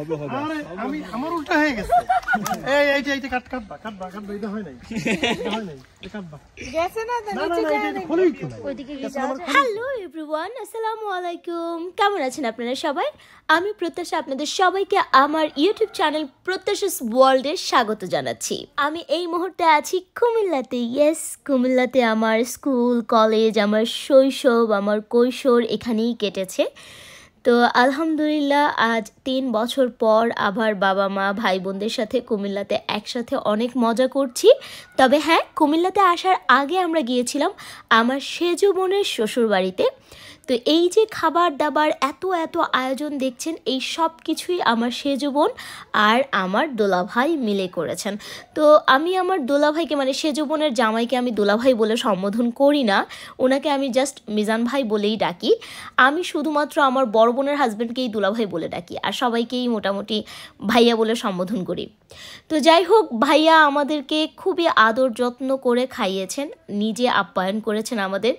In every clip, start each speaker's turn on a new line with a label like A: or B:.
A: আমি হ্যালো আসসালামু আলাইকুম কেমন আছেন আপনারা সবাই আমি প্রত্যাশা আপনাদের সবাইকে আমার ইউটিউব চ্যানেল প্রত্যাশাস ওয়ার্ল্ডে স্বাগত জানাচ্ছি আমি এই মুহূর্তে আছি কুমিল্লাতে ইয়েস কুমিল্লাতে আমার স্কুল কলেজ আমার শৈশব আমার কৈশোর এখানেই কেটেছে তো আলহামদুলিল্লাহ আজ তিন বছর পর আবার বাবা মা ভাই বোনদের সাথে কুমিল্লাতে একসাথে অনেক মজা করছি তবে হ্যাঁ কুমিল্লাতে আসার আগে আমরা গিয়েছিলাম আমার সেজু বোনের শ্বশুর বাড়িতে তো এই যে খাবার দাবার এত এত আয়োজন দেখছেন এই সব কিছুই আমার সেজুবন আর আমার দোলাভাই মিলে করেছেন তো আমি আমার দোলাভাইকে মানে সেজুবনের জামাইকে আমি দোলাভাই বলে সম্বোধন করি না ওনাকে আমি জাস্ট মিজান ভাই বলেই ডাকি আমি শুধুমাত্র আমার বড় বোনের হাজব্যান্ডকেই দোলাভাই বলে ডাকি আর সবাইকেই মোটামুটি ভাইয়া বলে সম্বোধন করি তো যাই হোক ভাইয়া আমাদেরকে খুবই আদর যত্ন করে খাইয়েছেন নিজে আপ্যায়ন করেছেন আমাদের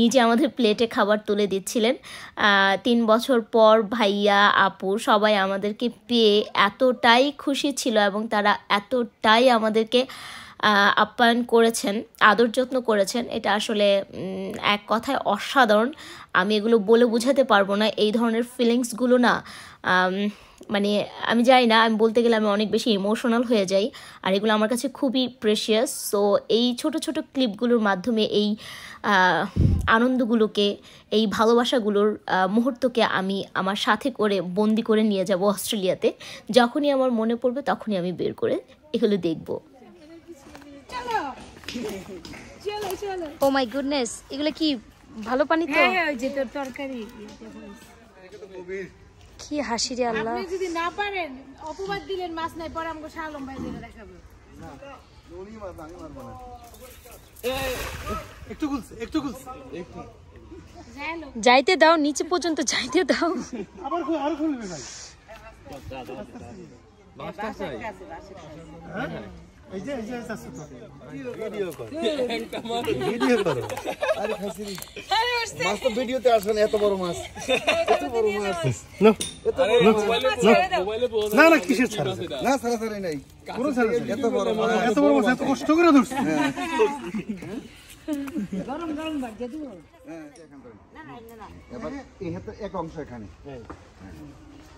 A: নিজে আমাদের প্লেটে খাবার তুলে দিচ্ছিলেন তিন বছর পর ভাইয়া আপু সবাই আমাদেরকে পেয়ে এতটাই খুশি ছিল এবং তারা এতটাই আমাদেরকে আপ্যায়ন করেছেন আদর যত্ন করেছেন এটা আসলে এক কথায় অসাধারণ আমি এগুলো বলে বোঝাতে পারবো না এই ধরনের ফিলিংসগুলো না মানে আমি যাই না আমি বলতে গেলে আমি অনেক বেশি ইমোশনাল হয়ে যাই আর এগুলো আমার কাছে খুবই প্রেশিয়াস সো এই ছোট ছোট ক্লিপগুলোর মাধ্যমে এই আনন্দগুলোকে এই ভালোবাসাগুলোর মুহূর্তকে আমি আমার সাথে করে বন্দি করে নিয়ে যাব অস্ট্রেলিয়াতে যখনই আমার মনে পড়বে তখনই আমি বের করে এগুলো দেখবো ও মাই গুডনেস এগুলো কি ভালো পানি তো হ্যাঁ, হ্যাঁ ওই যে তোর তরকারি ইয়ে কি হাসি রে আল্লাহ আপনি যদি না পারেন অপবাদ দিলেন মাছ নাই পরে আমগো শালম ভাই দেখাবো না আমি না একটু একটু একটু যাইতে দাও নিচে পর্যন্ত যাইতে দাও আবার আর খুলবে ভাই হ্যাঁ, আছে আছে হ্যাঁ? ভিডিও কর হ্যাঁ, ভিডিওতে আসবে না এত বড় মাছ এত বড় মাছ না না না ছাড়া না ছাড়া ছাড়া নাই কোন ছাড়া এত বড় মাছ এত বড় মাছ এত কষ্ট করে হ্যাঁ।, হ্যাঁ এখান থেকে এক অংশ এখানে হ্যাঁ।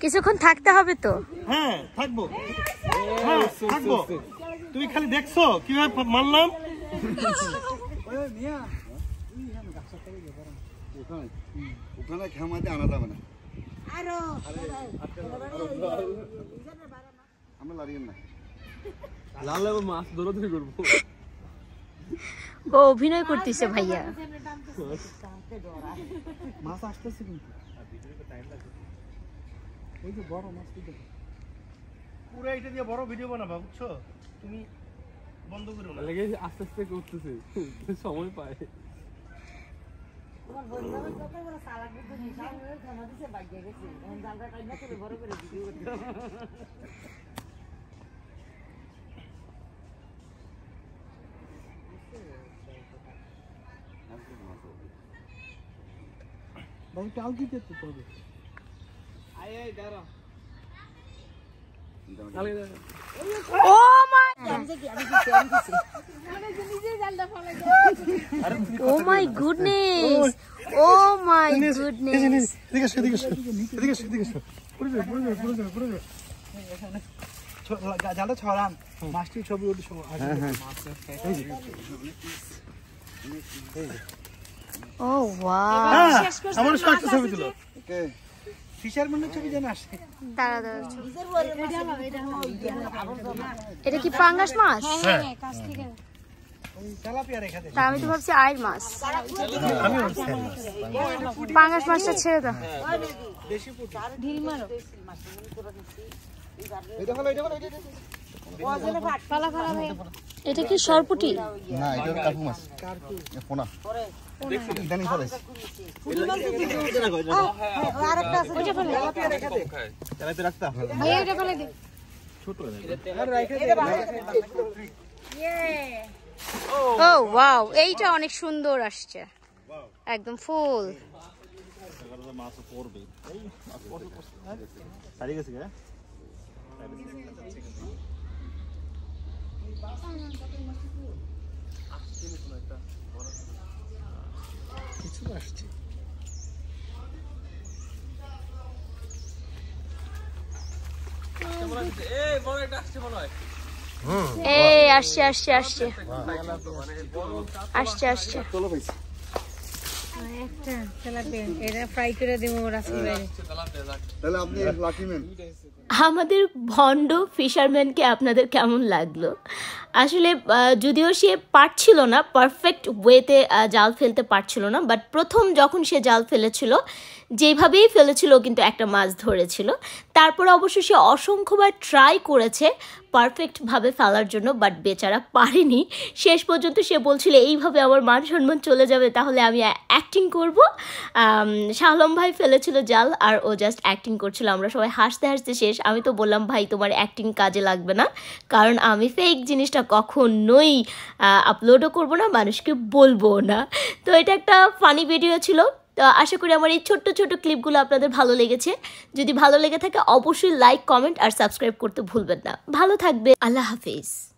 A: কিছুক্ষণ থাকতে হবে তো হ্যাঁ থাকবো থাকবো তুমি খালি দেখছো কিভাবে মানলাম ওখানে খেমাতে আনা যাবে না আমরা লাগিয়ে না লাল লাগো মাছ ধরাধরি করব ও অভিনয় করতেছে ভাইয়া মাছ আসতেছে কিন্তু ওই যে বড় মাছ কি পুরো এটা দিয়ে বড় ভিডিও বানাবা বুঝছো তুমি বন্ধ করো না লাগে আস্তে আস্তে করতেছে সময় পায় সালাদ ભાઈ ટાવકી જતો તો આય આય દારો জালটা ছড়ান মাছটির ছবি ওটি ও oh, ছবি যেন আসে হ্যাঁ, হ্যাঁ, এটা কি পাঙ্গাস মাছ হ্যাঁ, হ্যাঁ। আমি তো ভাবছি আয় মাছ পাঙ্গাস মাছটা ছেড়ে দাও ঢিল মারো এটা কি সরপুটি না এটা কার্পু মাছ পোনা এইটা অনেক সুন্দর আসছে একদম ফুল মাছ পড়বে এই আসছে আসছে আসছে আসছে আসছে এটা ফ্রাই করে দিব রাসেল আমাদের ভন্ড ফিশারম্যানকে আপনাদের কেমন লাগলো আসলে যদিও সে পারছিল না পারফেক্ট ওয়েতে জাল ফেলতে পারছিল না বাট প্রথম যখন সে জাল ফেলেছিল যেভাবেই ফেলেছিল কিন্তু একটা মাছ ধরেছিল তারপর অবশ্য সে অসংখ্যবার ট্রাই করেছে পারফেক্টভাবে ফেলার জন্য বাট বেচারা পারেনি শেষ পর্যন্ত সে বলছিল এইভাবে আমার মান সম্মান চলে যাবে তাহলে আমি অ্যাক্টিং করব শাহলম ভাই ফেলেছিল জাল আর ও জাস্ট অ্যাক্টিং করছিল আমরা সবাই হাসতে হাসতে শেষ আমি তো বললাম ভাই তোমার অ্যাক্টিং কাজে লাগবে না কারণ আমি ফেক জিনিসটা কখন কখনোই আপলোডও করবো না মানুষকে বলবো না তো এটা একটা ফানি ভিডিও ছিল তো আশা করি আমার এই ছোট্ট ছোট্ট ক্লিপগুলো আপনাদের ভালো লেগেছে যদি ভালো লেগে থাকে অবশ্যই লাইক কমেন্ট আর সাবস্ক্রাইব করতে ভুলবেন না ভালো থাকবে আল্লাহ হাফিজ